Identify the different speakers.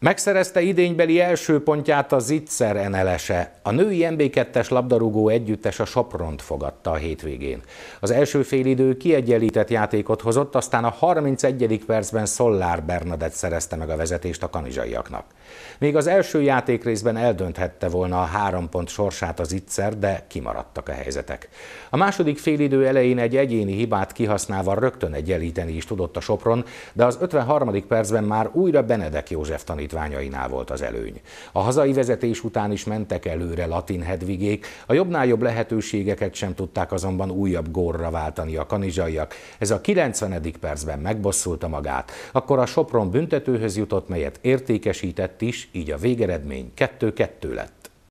Speaker 1: Megszerezte idénybeli első pontját a Itzer Enelese. A női MB2-es labdarúgó együttes a Sopront fogadta a hétvégén. Az első félidő kiegyenlített játékot hozott, aztán a 31. percben Szollár Bernadett szerezte meg a vezetést a kanizsaiaknak. Még az első játékrészben eldönthette volna a három pont sorsát az Zitzer, de kimaradtak a helyzetek. A második félidő elején egy egyéni hibát kihasználva rögtön egyenlíteni is tudott a Sopron, de az 53. percben már újra Benedek József tanít tanítványainál volt az előny. A hazai vezetés után is mentek előre latin hedvigék, a jobbnál jobb lehetőségeket sem tudták azonban újabb górra váltani a kanizsaiak. Ez a 90. percben megbosszulta magát. Akkor a Sopron büntetőhöz jutott, melyet értékesített is, így a végeredmény 2-2 lett.